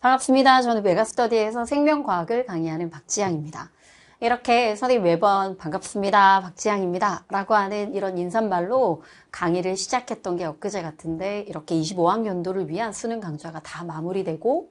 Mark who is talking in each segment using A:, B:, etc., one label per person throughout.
A: 반갑습니다. 저는 메가스터디에서 생명과학을 강의하는 박지향입니다. 이렇게 선생님 매번 반갑습니다. 박지향입니다. 라고 하는 이런 인사말로 강의를 시작했던 게 엊그제 같은데 이렇게 25학년도를 위한 수능 강좌가 다 마무리되고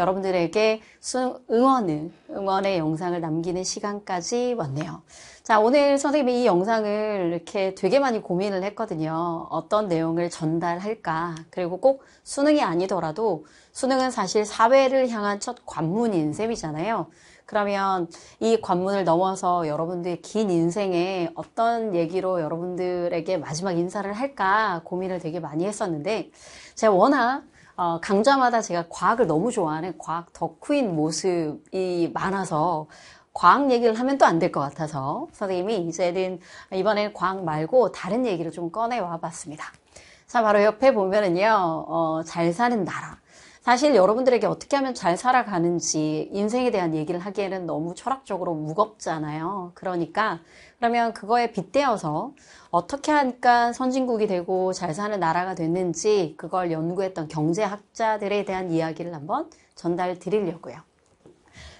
A: 여러분들에게 수능 응원을, 응원의 영상을 남기는 시간까지 왔네요. 자, 오늘 선생님이 이 영상을 이렇게 되게 많이 고민을 했거든요. 어떤 내용을 전달할까. 그리고 꼭 수능이 아니더라도 수능은 사실 사회를 향한 첫 관문인 셈이잖아요. 그러면 이 관문을 넘어서 여러분들의 긴 인생에 어떤 얘기로 여러분들에게 마지막 인사를 할까 고민을 되게 많이 했었는데 제가 워낙 어, 강좌마다 제가 과학을 너무 좋아하는 과학 덕후인 모습이 많아서 과학 얘기를 하면 또 안 될 것 같아서 선생님이 이제는 이번엔 과학 말고 다른 얘기를 좀 꺼내와 봤습니다. 자, 바로 옆에 보면은요, 어, 잘 사는 나라. 사실 여러분들에게 어떻게 하면 잘 살아가는지 인생에 대한 얘기를 하기에는 너무 철학적으로 무겁잖아요. 그러니까 그러면 그거에 빗대어서 어떻게 하니까 선진국이 되고 잘 사는 나라가 됐는지 그걸 연구했던 경제학자들에 대한 이야기를 한번 전달 드리려고요.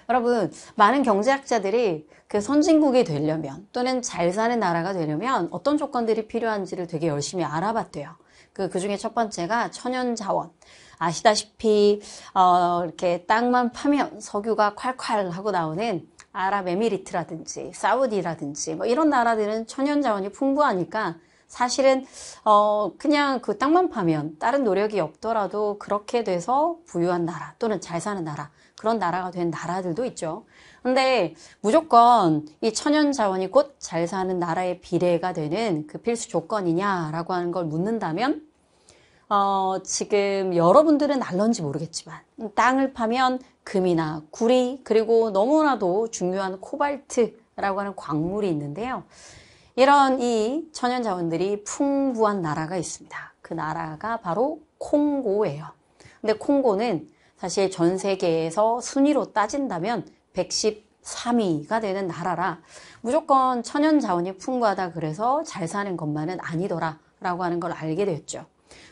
A: 여러분, 많은 경제학자들이 그 선진국이 되려면 또는 잘 사는 나라가 되려면 어떤 조건들이 필요한지를 되게 열심히 알아봤대요. 그, 그 중에 첫 번째가 천연자원. 아시다시피, 어, 이렇게 땅만 파면 석유가 콸콸 하고 나오는 아랍에미리트라든지 사우디라든지 뭐 이런 나라들은 천연자원이 풍부하니까 사실은 어 그냥 그 땅만 파면 다른 노력이 없더라도 그렇게 돼서 부유한 나라 또는 잘 사는 나라 그런 나라가 된 나라들도 있죠. 근데 무조건 이 천연 자원이 곧 잘 사는 나라의 비례가 되는 그 필수 조건이냐라고 하는 걸 묻는다면 어, 지금 여러분들은 알런지 모르겠지만 땅을 파면 금이나 구리 그리고 너무나도 중요한 코발트라고 하는 광물이 있는데요. 이런 이 천연 자원들이 풍부한 나라가 있습니다. 그 나라가 바로 콩고예요. 근데 콩고는 사실 전 세계에서 순위로 따진다면 113위가 되는 나라라 무조건 천연 자원이 풍부하다 그래서 잘 사는 것만은 아니더라 라고 하는 걸 알게 되었죠.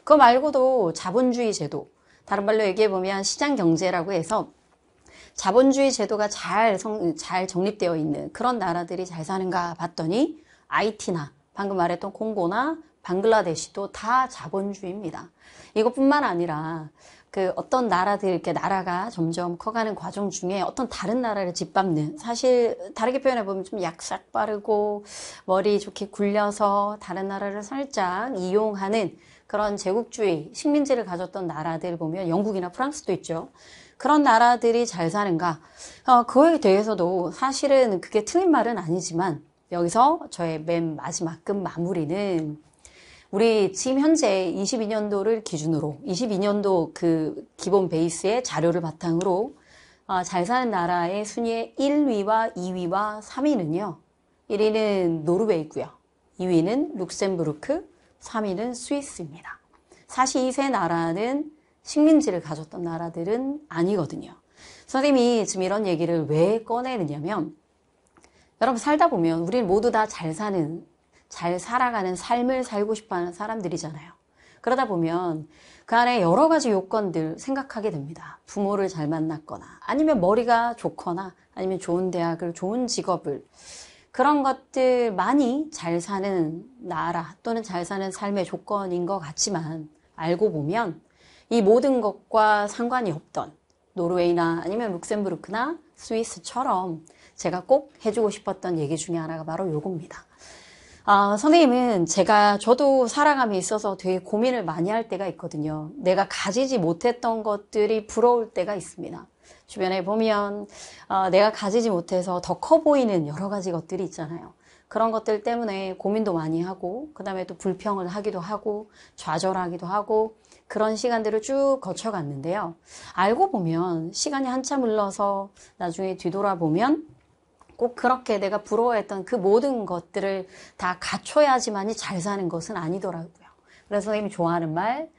A: 그거 말고도 자본주의 제도, 다른 말로 얘기해보면 시장 경제라고 해서 자본주의 제도가 잘, 성, 잘 정립되어 있는 그런 나라들이 잘 사는가 봤더니 IT나 방금 말했던 콩고나 방글라데시도 다 자본주의입니다. 이것뿐만 아니라 그 어떤 나라들 이렇게 나라가 점점 커가는 과정 중에 어떤 다른 나라를 짓밟는 사실 다르게 표현해 보면 좀 약삭 빠르고 머리 좋게 굴려서 다른 나라를 살짝 이용하는 그런 제국주의 식민지를 가졌던 나라들 보면 영국이나 프랑스도 있죠. 그런 나라들이 잘 사는가? 어, 그거에 대해서도 사실은 그게 틀린 말은 아니지만 여기서 저의 맨 마지막 끝 마무리는 우리 지금 현재 22년도를 기준으로 22년도 그 기본 베이스의 자료를 바탕으로 아, 잘 사는 나라의 순위의 1위와 2위와 3위는요. 1위는 노르웨이고요. 2위는 룩셈부르크, 3위는 스위스입니다. 사실 이 세 나라는 식민지를 가졌던 나라들은 아니거든요. 선생님이 지금 이런 얘기를 왜 꺼내느냐면 여러분 살다 보면 우리는 모두 다 잘 사는 잘 살아가는 삶을 살고 싶어하는 사람들이잖아요. 그러다 보면 그 안에 여러 가지 요건들 생각하게 됩니다. 부모를 잘 만났거나 아니면 머리가 좋거나 아니면 좋은 대학을 좋은 직업을 그런 것들 많이 잘 사는 나라 또는 잘 사는 삶의 조건인 것 같지만 알고 보면 이 모든 것과 상관이 없던 노르웨이나 아니면 룩셈부르크나 스위스처럼 제가 꼭 해주고 싶었던 얘기 중에 하나가 바로 요겁니다. 아, 선생님은 제가 저도 사랑함에 있어서 되게 고민을 많이 할 때가 있거든요. 내가 가지지 못했던 것들이 부러울 때가 있습니다. 주변에 보면 어, 내가 가지지 못해서 더 커 보이는 여러 가지 것들이 있잖아요. 그런 것들 때문에 고민도 많이 하고 그 다음에 또 불평을 하기도 하고 좌절하기도 하고 그런 시간들을 쭉 거쳐갔는데요. 알고 보면 시간이 한참 흘러서 나중에 뒤돌아보면 꼭 그렇게 내가 부러워했던 그 모든 것들을 다 갖춰야지만이 잘 사는 것은 아니더라고요. 그래서 선생님이 좋아하는 말,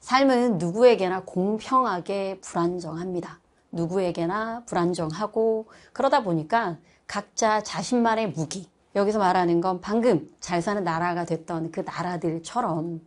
A: 삶은 누구에게나 공평하게 불안정합니다. 누구에게나 불안정하고 그러다 보니까 각자 자신만의 무기, 여기서 말하는 건 방금 잘 사는 나라가 됐던 그 나라들처럼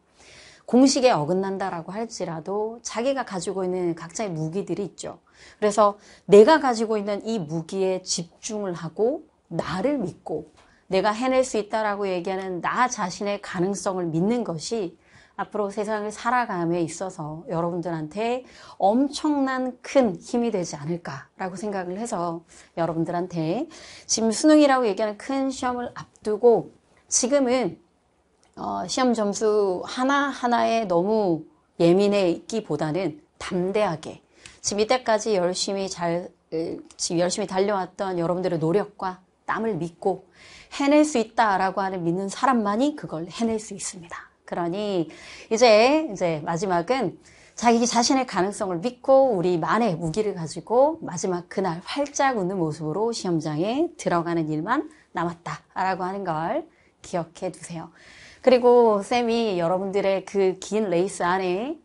A: 공식에 어긋난다라고 할지라도 자기가 가지고 있는 각자의 무기들이 있죠. 그래서 내가 가지고 있는 이 무기에 집중을 하고 나를 믿고 내가 해낼 수 있다라고 얘기하는 나 자신의 가능성을 믿는 것이 앞으로 세상을 살아감에 있어서 여러분들한테 엄청난 큰 힘이 되지 않을까라고 생각을 해서 여러분들한테 지금 수능이라고 얘기하는 큰 시험을 앞두고 지금은 어, 시험 점수 하나하나에 너무 예민해 있기보다는 담대하게 지금 이때까지 열심히 잘 지금 열심히 달려왔던 여러분들의 노력과 땀을 믿고 해낼 수 있다라고 하는 믿는 사람만이 그걸 해낼 수 있습니다. 그러니 이제 이제 마지막은 자기 자신의 가능성을 믿고 우리만의 무기를 가지고 마지막 그날 활짝 웃는 모습으로 시험장에 들어가는 일만 남았다라고 하는 걸 기억해 두세요. 그리고 쌤이 여러분들의 그 긴 레이스 안에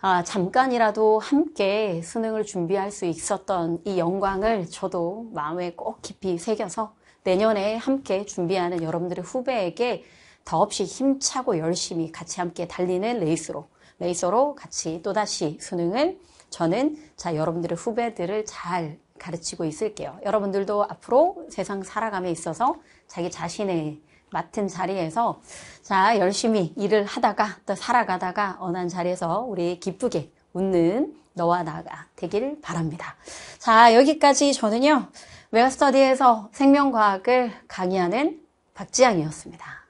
A: 아, 잠깐이라도 함께 수능을 준비할 수 있었던 이 영광을 저도 마음에 꼭 깊이 새겨서 내년에 함께 준비하는 여러분들의 후배에게 더없이 힘차고 열심히 같이 함께 달리는 레이스로 레이서로 같이 또다시 수능을 저는 자 여러분들의 후배들을 잘 가르치고 있을게요. 여러분들도 앞으로 세상 살아감에 있어서 자기 자신의 맡은 자리에서 자 열심히 일을 하다가 또 살아가다가 원한 자리에서 우리 기쁘게 웃는 너와 나가 되길 바랍니다. 자 여기까지 저는요 웨어스터디에서 생명과학을 강의하는 박지양이었습니다.